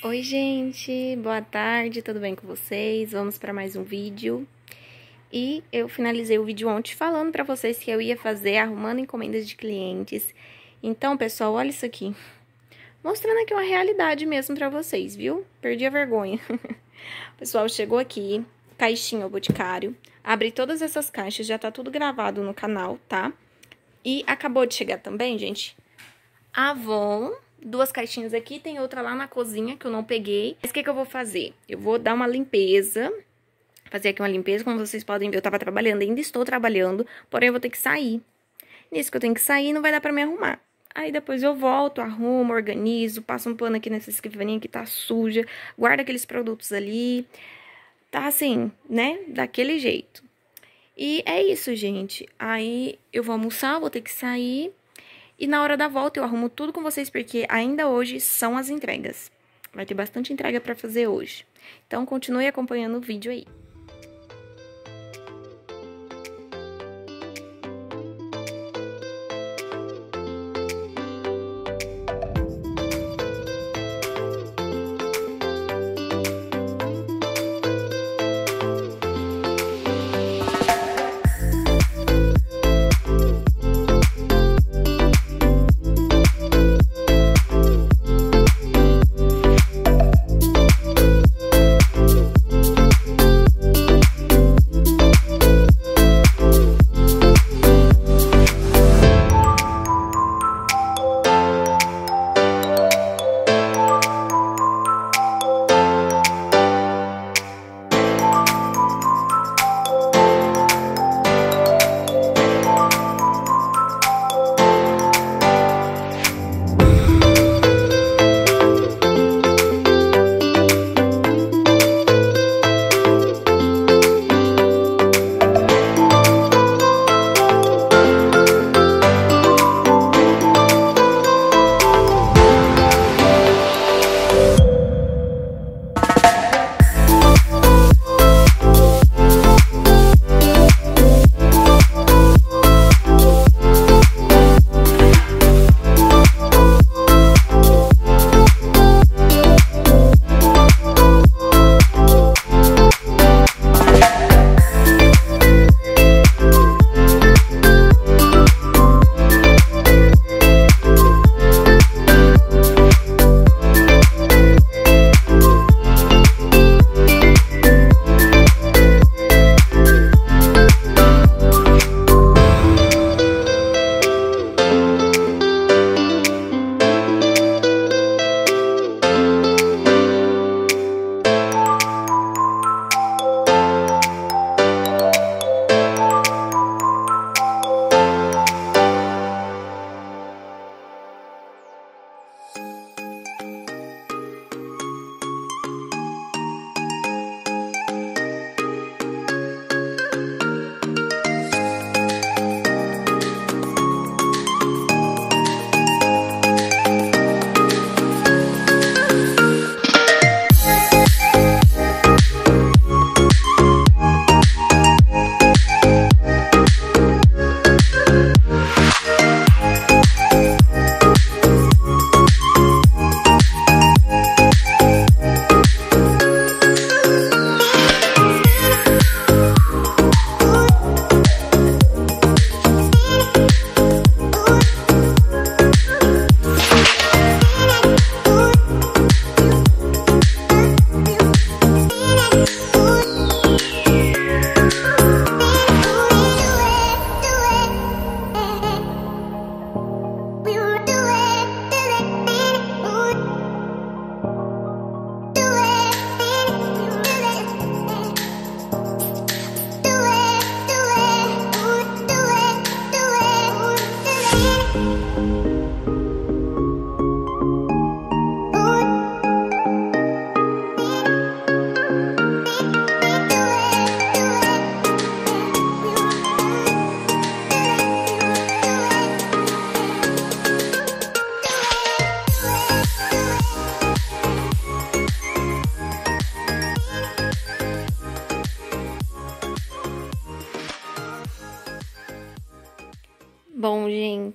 Oi, gente, boa tarde, tudo bem com vocês? Vamos para mais um vídeo. E eu finalizei o vídeo ontem falando para vocês que eu ia fazer arrumando encomendas de clientes. Então, pessoal, olha isso aqui. Mostrando aqui uma realidade mesmo para vocês, viu? Perdi a vergonha. pessoal, chegou aqui, caixinha o Boticário. Abri todas essas caixas, já tá tudo gravado no canal, tá? E acabou de chegar também, gente, Avon duas caixinhas aqui, tem outra lá na cozinha que eu não peguei. Mas o que, que eu vou fazer? Eu vou dar uma limpeza, fazer aqui uma limpeza, como vocês podem ver, eu tava trabalhando, ainda estou trabalhando, porém eu vou ter que sair. Nisso que eu tenho que sair, não vai dar pra me arrumar. Aí depois eu volto, arrumo, organizo, passo um pano aqui nessa escrivaninha que tá suja, guardo aqueles produtos ali, tá assim, né, daquele jeito. E é isso, gente. Aí eu vou almoçar, vou ter que sair, e na hora da volta eu arrumo tudo com vocês porque ainda hoje são as entregas. Vai ter bastante entrega para fazer hoje. Então continue acompanhando o vídeo aí.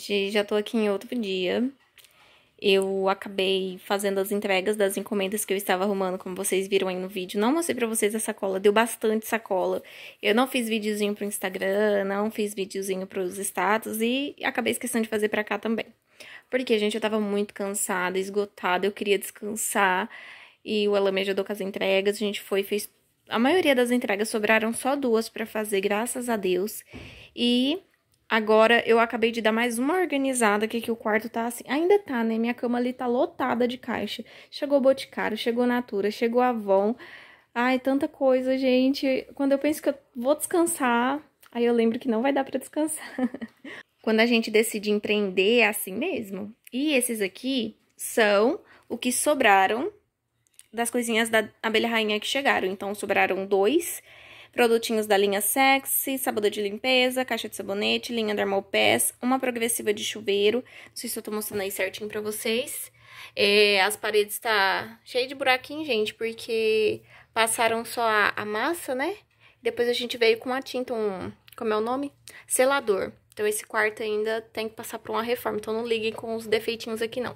gente, já tô aqui em outro dia. Eu acabei fazendo as entregas das encomendas que eu estava arrumando, como vocês viram aí no vídeo. Não mostrei pra vocês a sacola, deu bastante sacola. Eu não fiz videozinho pro Instagram, não fiz videozinho pros status e acabei esquecendo de fazer pra cá também. Porque, gente, eu tava muito cansada, esgotada, eu queria descansar. E o Ela ajudou com as entregas, a gente foi, fez... A maioria das entregas sobraram só duas para fazer, graças a Deus. E Agora, eu acabei de dar mais uma organizada aqui, que o quarto tá assim. Ainda tá, né? Minha cama ali tá lotada de caixa. Chegou Boticário, chegou Natura, chegou Avon. Ai, tanta coisa, gente. Quando eu penso que eu vou descansar, aí eu lembro que não vai dar pra descansar. Quando a gente decide empreender, é assim mesmo. E esses aqui são o que sobraram das coisinhas da abelha rainha que chegaram. Então, sobraram dois Produtinhos da linha Sexy, sabor de limpeza, caixa de sabonete, linha Dermal Pass, uma progressiva de chuveiro. Não sei se eu tô mostrando aí certinho pra vocês. É, as paredes tá cheias de buraquinho, gente, porque passaram só a, a massa, né? Depois a gente veio com a tinta, um... Como é o nome? Selador. Então, esse quarto ainda tem que passar por uma reforma. Então, não liguem com os defeitinhos aqui, não.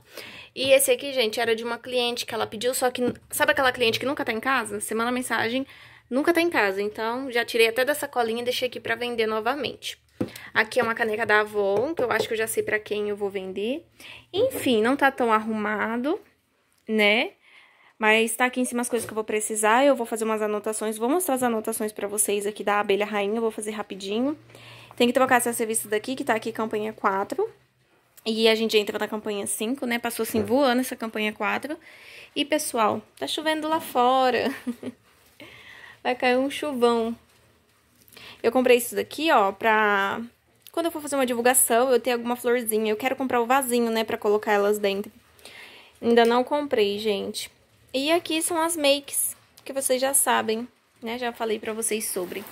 E esse aqui, gente, era de uma cliente que ela pediu, só que... Sabe aquela cliente que nunca tá em casa? semana mensagem Nunca tá em casa, então já tirei até da sacolinha e deixei aqui pra vender novamente. Aqui é uma caneca da Avon, que eu acho que eu já sei pra quem eu vou vender. Enfim, não tá tão arrumado, né? Mas tá aqui em cima as coisas que eu vou precisar, eu vou fazer umas anotações, vou mostrar as anotações pra vocês aqui da abelha rainha, eu vou fazer rapidinho. Tem que trocar essa serviço daqui, que tá aqui campanha 4, e a gente entra na campanha 5, né? Passou assim é. voando essa campanha 4. E, pessoal, tá chovendo lá fora. vai cair um chuvão. Eu comprei isso daqui, ó, pra... Quando eu for fazer uma divulgação, eu ter alguma florzinha. Eu quero comprar o vasinho, né, pra colocar elas dentro. Ainda não comprei, gente. E aqui são as makes, que vocês já sabem, né? Já falei pra vocês sobre.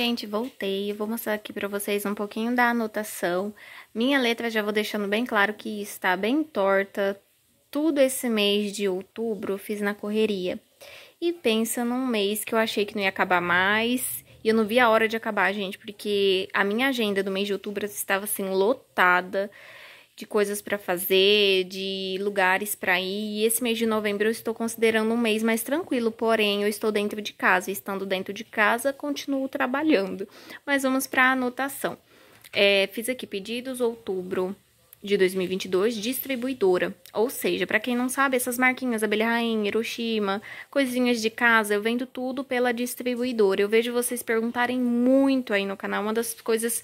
gente, voltei. Eu vou mostrar aqui pra vocês um pouquinho da anotação. Minha letra já vou deixando bem claro que está bem torta. Tudo esse mês de outubro eu fiz na correria. E pensa num mês que eu achei que não ia acabar mais. E eu não vi a hora de acabar, gente, porque a minha agenda do mês de outubro estava assim lotada de coisas para fazer, de lugares para ir. E esse mês de novembro eu estou considerando um mês mais tranquilo, porém eu estou dentro de casa. Estando dentro de casa, continuo trabalhando. Mas vamos para a anotação. É, fiz aqui pedidos outubro de 2022 distribuidora. Ou seja, para quem não sabe, essas marquinhas Abelha Rainha, Hiroshima, coisinhas de casa, eu vendo tudo pela distribuidora. Eu vejo vocês perguntarem muito aí no canal. Uma das coisas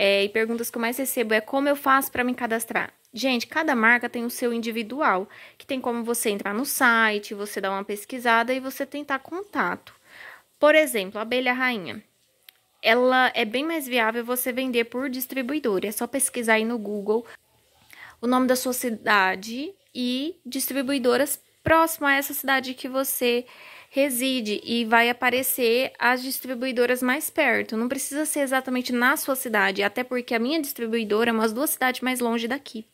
é, e perguntas que eu mais recebo é como eu faço para me cadastrar? Gente, cada marca tem o seu individual, que tem como você entrar no site, você dar uma pesquisada e você tentar contato. Por exemplo, a abelha rainha. Ela é bem mais viável você vender por distribuidor. É só pesquisar aí no Google o nome da sua cidade e distribuidoras próximo a essa cidade que você reside e vai aparecer as distribuidoras mais perto. Não precisa ser exatamente na sua cidade, até porque a minha distribuidora é umas duas cidades mais longe daqui,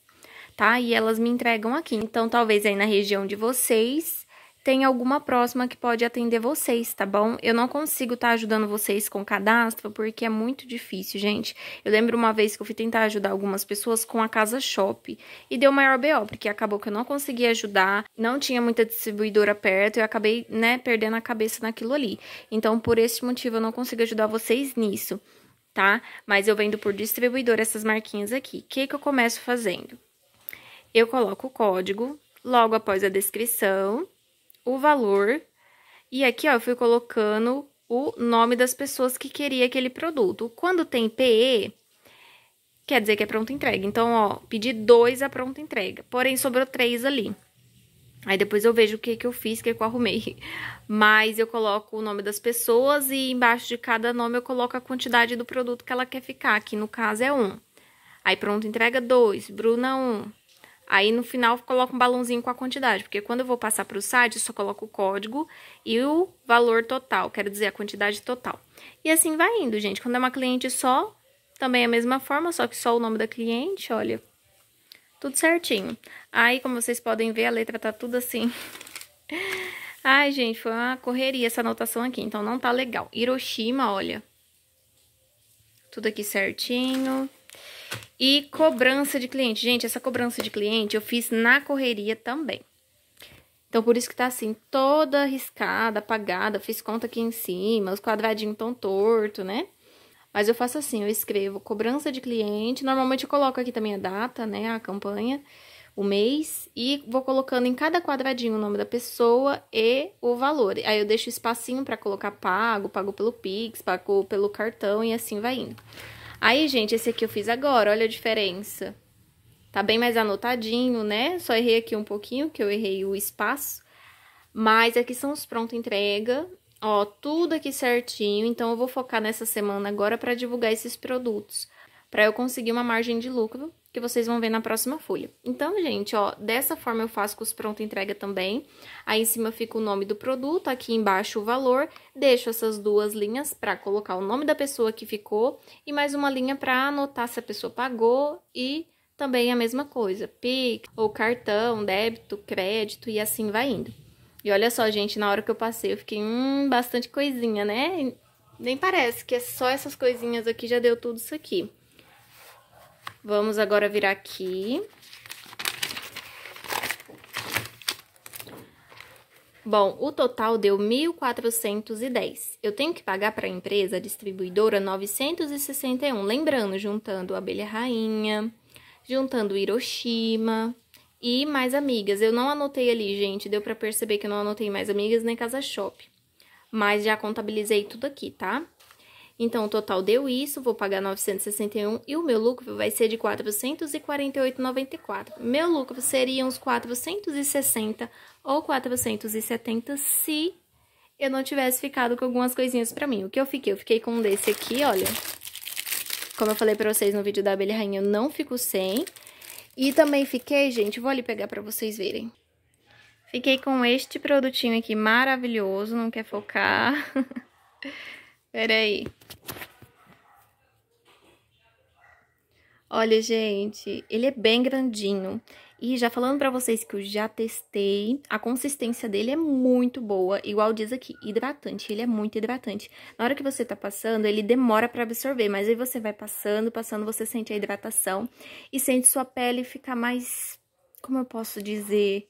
tá? E elas me entregam aqui. Então, talvez aí na região de vocês tem alguma próxima que pode atender vocês, tá bom? Eu não consigo estar tá ajudando vocês com cadastro porque é muito difícil, gente. Eu lembro uma vez que eu fui tentar ajudar algumas pessoas com a Casa Shop e deu maior BO, porque acabou que eu não consegui ajudar, não tinha muita distribuidora perto e eu acabei, né, perdendo a cabeça naquilo ali. Então, por esse motivo, eu não consigo ajudar vocês nisso, tá? Mas eu vendo por distribuidora essas marquinhas aqui. O que, que eu começo fazendo? Eu coloco o código logo após a descrição o valor. E aqui, ó, eu fui colocando o nome das pessoas que queria aquele produto. Quando tem PE, quer dizer que é pronta entrega. Então, ó, pedi dois a pronta entrega. Porém, sobrou três ali. Aí depois eu vejo o que, que eu fiz, o que, que eu arrumei. Mas eu coloco o nome das pessoas e embaixo de cada nome eu coloco a quantidade do produto que ela quer ficar, que no caso é um. Aí pronto, entrega dois, Bruna um, Aí no final coloco um balãozinho com a quantidade, porque quando eu vou passar para o site, só coloco o código e o valor total, quero dizer a quantidade total. E assim vai indo, gente. Quando é uma cliente só, também é a mesma forma, só que só o nome da cliente, olha. Tudo certinho. Aí, como vocês podem ver, a letra tá tudo assim. Ai, gente, foi uma correria essa anotação aqui, então não tá legal. Hiroshima, olha. Tudo aqui certinho. E cobrança de cliente. Gente, essa cobrança de cliente eu fiz na correria também. Então, por isso que tá assim, toda arriscada, apagada, fiz conta aqui em cima, os quadradinhos tão torto, né? Mas eu faço assim, eu escrevo cobrança de cliente, normalmente eu coloco aqui também a data, né, a campanha, o mês, e vou colocando em cada quadradinho o nome da pessoa e o valor. Aí eu deixo espacinho para colocar pago, pago pelo Pix, pago pelo cartão e assim vai indo. Aí, gente, esse aqui eu fiz agora, olha a diferença. Tá bem mais anotadinho, né? Só errei aqui um pouquinho, que eu errei o espaço. Mas aqui são os pronto entrega, ó, tudo aqui certinho. Então, eu vou focar nessa semana agora para divulgar esses produtos para eu conseguir uma margem de lucro que vocês vão ver na próxima folha. Então, gente, ó, dessa forma eu faço com os pronto entrega também. Aí em cima fica o nome do produto, aqui embaixo o valor, deixo essas duas linhas para colocar o nome da pessoa que ficou e mais uma linha para anotar se a pessoa pagou e também a mesma coisa, PIC ou cartão, débito, crédito e assim vai indo. E olha só, gente, na hora que eu passei eu fiquei, hum, bastante coisinha, né? Nem parece que é só essas coisinhas aqui já deu tudo isso aqui. Vamos agora virar aqui. Bom, o total deu 1.410. Eu tenho que pagar para a empresa distribuidora 961. Lembrando, juntando Abelha Rainha, juntando Hiroshima e mais amigas. Eu não anotei ali, gente. Deu para perceber que eu não anotei mais amigas nem Casa Shop. Mas já contabilizei tudo aqui, tá? Então, o total deu isso, vou pagar 961 e o meu lucro vai ser de 448,94. Meu lucro seria uns 460 ou 470 se eu não tivesse ficado com algumas coisinhas pra mim. O que eu fiquei? Eu fiquei com um desse aqui, olha. Como eu falei pra vocês no vídeo da abelha rainha, eu não fico sem. E também fiquei, gente, vou ali pegar pra vocês verem. Fiquei com este produtinho aqui maravilhoso, não quer focar... Peraí. Olha, gente, ele é bem grandinho. E já falando pra vocês que eu já testei, a consistência dele é muito boa, igual diz aqui, hidratante, ele é muito hidratante. Na hora que você tá passando, ele demora pra absorver, mas aí você vai passando, passando, você sente a hidratação e sente sua pele ficar mais, como eu posso dizer,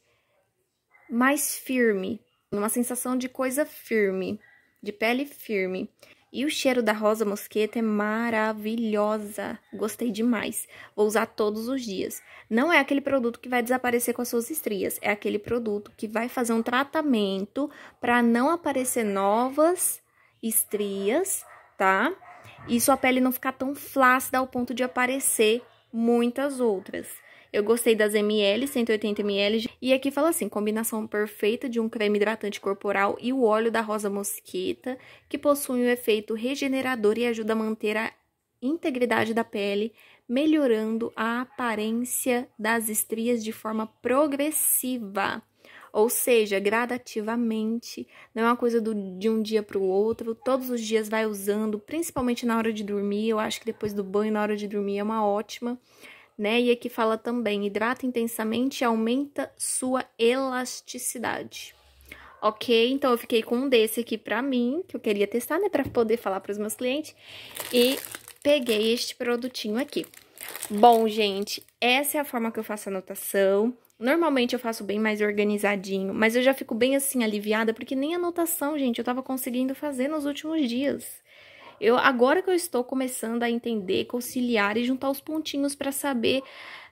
mais firme, uma sensação de coisa firme de pele firme. E o cheiro da rosa mosqueta é maravilhosa. Gostei demais. Vou usar todos os dias. Não é aquele produto que vai desaparecer com as suas estrias. É aquele produto que vai fazer um tratamento para não aparecer novas estrias, tá? E sua pele não ficar tão flácida ao ponto de aparecer muitas outras. Eu gostei das ml, 180 ml. E aqui fala assim, combinação perfeita de um creme hidratante corporal e o óleo da rosa mosquita, que possui um efeito regenerador e ajuda a manter a integridade da pele, melhorando a aparência das estrias de forma progressiva. Ou seja, gradativamente, não é uma coisa do, de um dia para o outro, todos os dias vai usando, principalmente na hora de dormir. Eu acho que depois do banho, na hora de dormir, é uma ótima né? E aqui fala também: hidrata intensamente e aumenta sua elasticidade. Ok, então eu fiquei com um desse aqui pra mim, que eu queria testar, né, pra poder falar pros meus clientes. E peguei este produtinho aqui. Bom, gente, essa é a forma que eu faço anotação. Normalmente eu faço bem mais organizadinho, mas eu já fico bem assim aliviada, porque nem anotação, gente, eu tava conseguindo fazer nos últimos dias. Eu agora que eu estou começando a entender, conciliar e juntar os pontinhos para saber,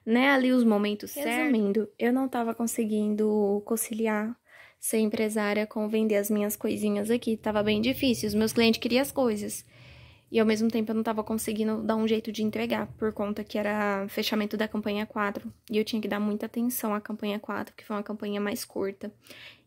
né, ali os momentos Resumindo, certos. eu não estava conseguindo conciliar ser empresária com vender as minhas coisinhas aqui, estava bem difícil. Os meus clientes queriam as coisas. E ao mesmo tempo eu não estava conseguindo dar um jeito de entregar, por conta que era fechamento da campanha 4. E eu tinha que dar muita atenção à campanha 4, que foi uma campanha mais curta.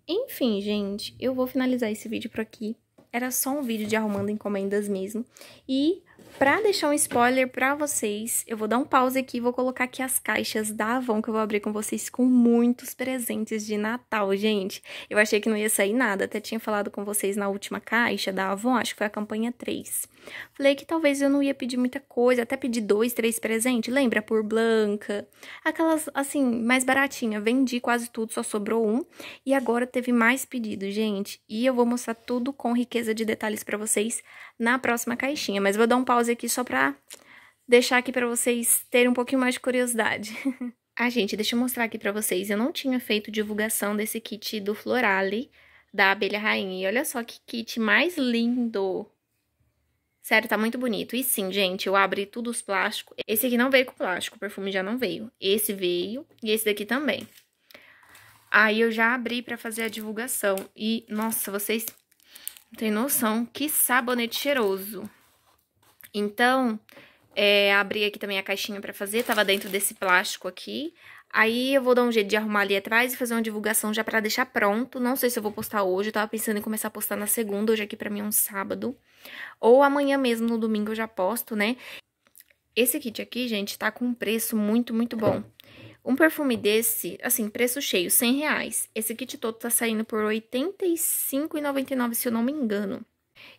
Enfim, gente, eu vou finalizar esse vídeo por aqui era só um vídeo de arrumando encomendas mesmo. E Pra deixar um spoiler pra vocês, eu vou dar um pause aqui e vou colocar aqui as caixas da Avon que eu vou abrir com vocês com muitos presentes de Natal, gente. Eu achei que não ia sair nada, até tinha falado com vocês na última caixa da Avon, acho que foi a campanha 3. Falei que talvez eu não ia pedir muita coisa, até pedir dois, três presentes, lembra? Por Blanca, aquelas, assim, mais baratinha, vendi quase tudo, só sobrou um. E agora teve mais pedido, gente, e eu vou mostrar tudo com riqueza de detalhes pra vocês na próxima caixinha. Mas vou dar um pause aqui só pra deixar aqui pra vocês terem um pouquinho mais de curiosidade. ah, gente, deixa eu mostrar aqui pra vocês. Eu não tinha feito divulgação desse kit do Florale da Abelha Rainha. E olha só que kit mais lindo! Sério, tá muito bonito. E sim, gente, eu abri tudo os plásticos. Esse aqui não veio com plástico, o perfume já não veio. Esse veio e esse daqui também. Aí eu já abri pra fazer a divulgação. E, nossa, vocês tem noção? Que sabonete cheiroso. Então, é, abri aqui também a caixinha pra fazer, tava dentro desse plástico aqui. Aí eu vou dar um jeito de arrumar ali atrás e fazer uma divulgação já pra deixar pronto. Não sei se eu vou postar hoje, eu tava pensando em começar a postar na segunda, hoje aqui pra mim é um sábado. Ou amanhã mesmo, no domingo eu já posto, né? Esse kit aqui, gente, tá com um preço muito, muito bom. Um perfume desse, assim, preço cheio, 100 reais. Esse kit todo tá saindo por R$ 85,99, se eu não me engano.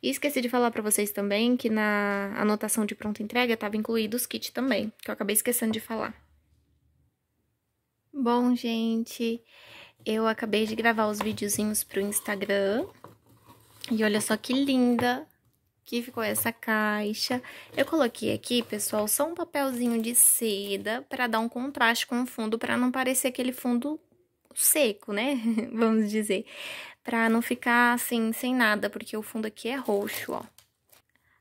E esqueci de falar para vocês também que na anotação de pronta entrega tava incluído os kits também, que eu acabei esquecendo de falar. Bom, gente, eu acabei de gravar os videozinhos pro Instagram. E olha só que linda que ficou essa caixa. Eu coloquei aqui, pessoal, só um papelzinho de seda para dar um contraste com o fundo, para não parecer aquele fundo seco, né? Vamos dizer, para não ficar assim sem nada, porque o fundo aqui é roxo, ó.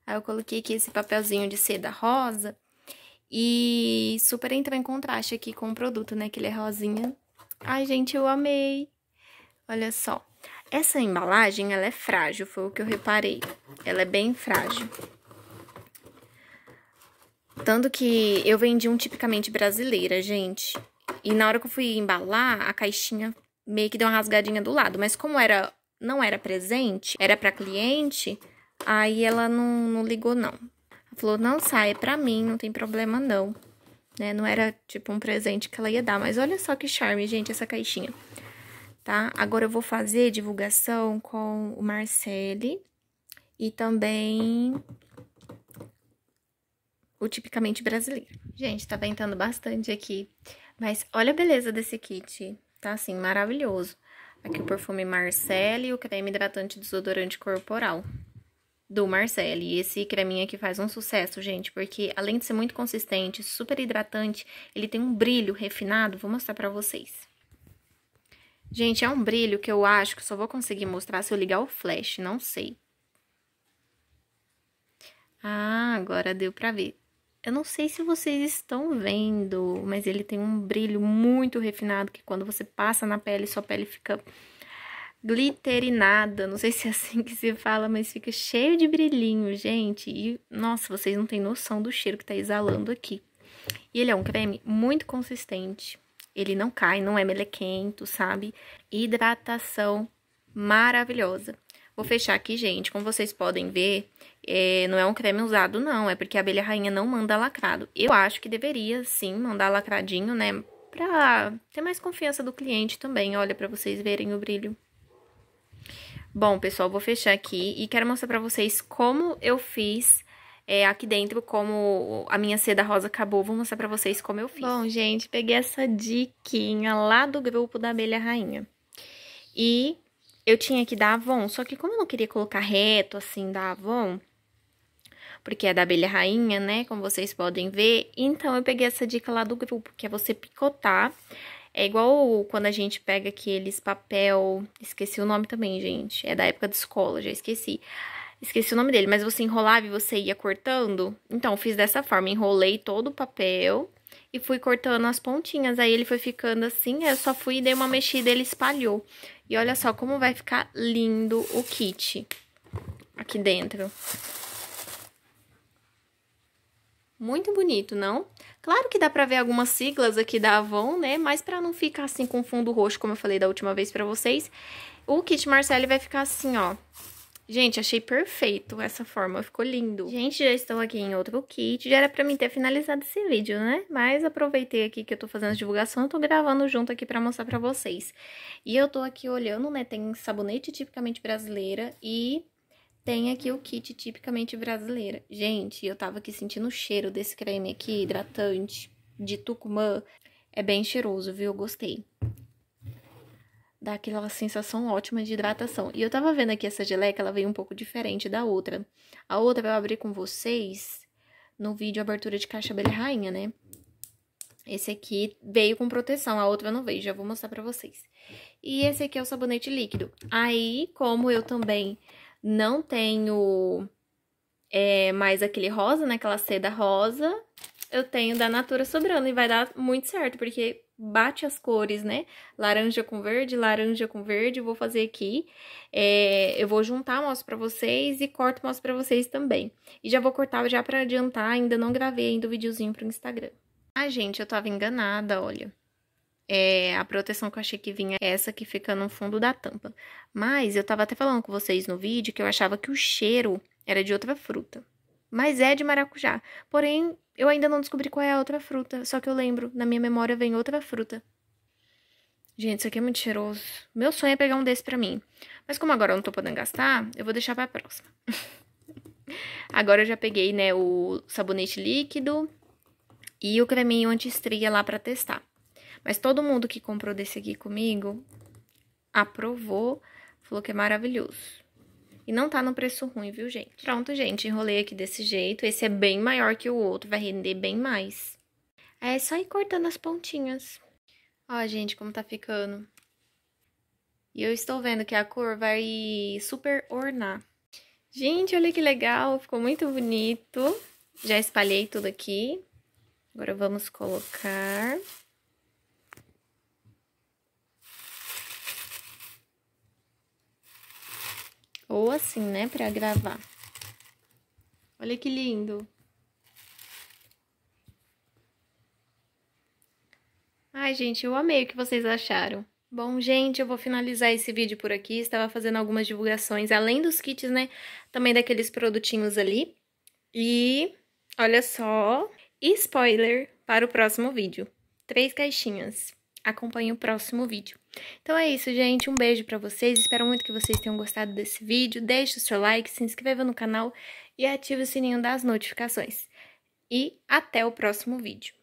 Aí eu coloquei aqui esse papelzinho de seda rosa e super entrou em contraste aqui com o produto, né? Que ele é rosinha. Ai, gente, eu amei. Olha só. Essa embalagem, ela é frágil, foi o que eu reparei. Ela é bem frágil. Tanto que eu vendi um tipicamente brasileira, gente. E na hora que eu fui embalar, a caixinha meio que deu uma rasgadinha do lado. Mas como era não era presente, era para cliente, aí ela não, não ligou, não. Ela falou, não sai, é pra mim, não tem problema, não. Né? Não era, tipo, um presente que ela ia dar. Mas olha só que charme, gente, essa caixinha tá? Agora eu vou fazer divulgação com o Marcele e também o tipicamente brasileiro. Gente, tá ventando bastante aqui, mas olha a beleza desse kit, tá assim, maravilhoso. Aqui o perfume Marcele e o creme hidratante desodorante corporal do Marcelli. E esse creminho aqui faz um sucesso, gente, porque além de ser muito consistente, super hidratante, ele tem um brilho refinado. Vou mostrar pra vocês. Gente, é um brilho que eu acho que só vou conseguir mostrar se eu ligar o flash, não sei. Ah, agora deu pra ver. Eu não sei se vocês estão vendo, mas ele tem um brilho muito refinado que quando você passa na pele, sua pele fica glitterinada, não sei se é assim que se fala, mas fica cheio de brilhinho, gente. E nossa, vocês não têm noção do cheiro que tá exalando aqui. E ele é um creme muito consistente ele não cai, não é melequento, sabe? Hidratação maravilhosa. Vou fechar aqui, gente. Como vocês podem ver, é, não é um creme usado, não. É porque a abelha rainha não manda lacrado. Eu acho que deveria, sim, mandar lacradinho, né? Pra ter mais confiança do cliente também. Olha, pra vocês verem o brilho. Bom, pessoal, vou fechar aqui e quero mostrar pra vocês como eu fiz é, aqui dentro como a minha seda rosa acabou. Vou mostrar pra vocês como eu fiz. Bom, gente, peguei essa diquinha lá do grupo da Abelha Rainha. E eu tinha que dar Avon, só que como eu não queria colocar reto, assim, da Avon, porque é da abelha rainha, né, como vocês podem ver, então eu peguei essa dica lá do grupo, que é você picotar, é igual quando a gente pega aqueles papel, esqueci o nome também, gente, é da época de escola, já esqueci, Esqueci o nome dele, mas você enrolava e você ia cortando. Então, fiz dessa forma, enrolei todo o papel e fui cortando as pontinhas. Aí ele foi ficando assim, eu só fui e dei uma mexida, ele espalhou. E olha só como vai ficar lindo o kit aqui dentro. Muito bonito, não? Claro que dá pra ver algumas siglas aqui da Avon, né? Mas pra não ficar assim com fundo roxo, como eu falei da última vez pra vocês, o kit Marcelle vai ficar assim, ó. Gente, achei perfeito essa forma, ficou lindo. Gente, já estou aqui em outro kit, já era pra mim ter finalizado esse vídeo, né? Mas aproveitei aqui que eu tô fazendo a divulgação, eu tô gravando junto aqui pra mostrar pra vocês. E eu tô aqui olhando, né, tem sabonete tipicamente brasileira e tem aqui o kit tipicamente brasileira. Gente, eu tava aqui sentindo o cheiro desse creme aqui, hidratante, de Tucumã. É bem cheiroso, viu? Eu gostei dá aquela sensação ótima de hidratação. E eu tava vendo aqui essa geleca, ela veio um pouco diferente da outra. A outra eu abri com vocês no vídeo abertura de caixa abelha rainha, né? Esse aqui veio com proteção, a outra eu não veio, já vou mostrar pra vocês. E esse aqui é o sabonete líquido. Aí, como eu também não tenho é, mais aquele rosa, né, aquela seda rosa, eu tenho da Natura sobrando e vai dar muito certo, porque bate as cores, né? Laranja com verde, laranja com verde, vou fazer aqui. É, eu vou juntar, mostro pra vocês e corto, mostro pra vocês também. E já vou cortar já pra adiantar, ainda não gravei ainda o videozinho pro Instagram. Ah, gente, eu tava enganada, olha. É, a proteção que eu achei que vinha é essa que fica no fundo da tampa. Mas eu tava até falando com vocês no vídeo que eu achava que o cheiro era de outra fruta. Mas é de maracujá. Porém, eu ainda não descobri qual é a outra fruta, só que eu lembro, na minha memória vem outra fruta. Gente, isso aqui é muito cheiroso. Meu sonho é pegar um desse pra mim. Mas como agora eu não tô podendo gastar, eu vou deixar pra próxima. agora eu já peguei, né, o sabonete líquido e o creminho anti-estria lá pra testar. Mas todo mundo que comprou desse aqui comigo aprovou, falou que é maravilhoso. E não tá no preço ruim, viu, gente? Pronto, gente, enrolei aqui desse jeito. Esse é bem maior que o outro, vai render bem mais. É só ir cortando as pontinhas. Ó, gente, como tá ficando. E eu estou vendo que a cor vai super ornar. Gente, olha que legal, ficou muito bonito. Já espalhei tudo aqui. Agora vamos colocar... Ou assim, né, para gravar. Olha que lindo. Ai, gente, eu amei o que vocês acharam. Bom, gente, eu vou finalizar esse vídeo por aqui. Estava fazendo algumas divulgações, além dos kits, né? Também daqueles produtinhos ali. E, olha só, spoiler para o próximo vídeo. Três caixinhas. Acompanhe o próximo vídeo. Então é isso, gente. Um beijo para vocês. Espero muito que vocês tenham gostado desse vídeo. Deixe o seu like, se inscreva no canal e ative o sininho das notificações. E até o próximo vídeo.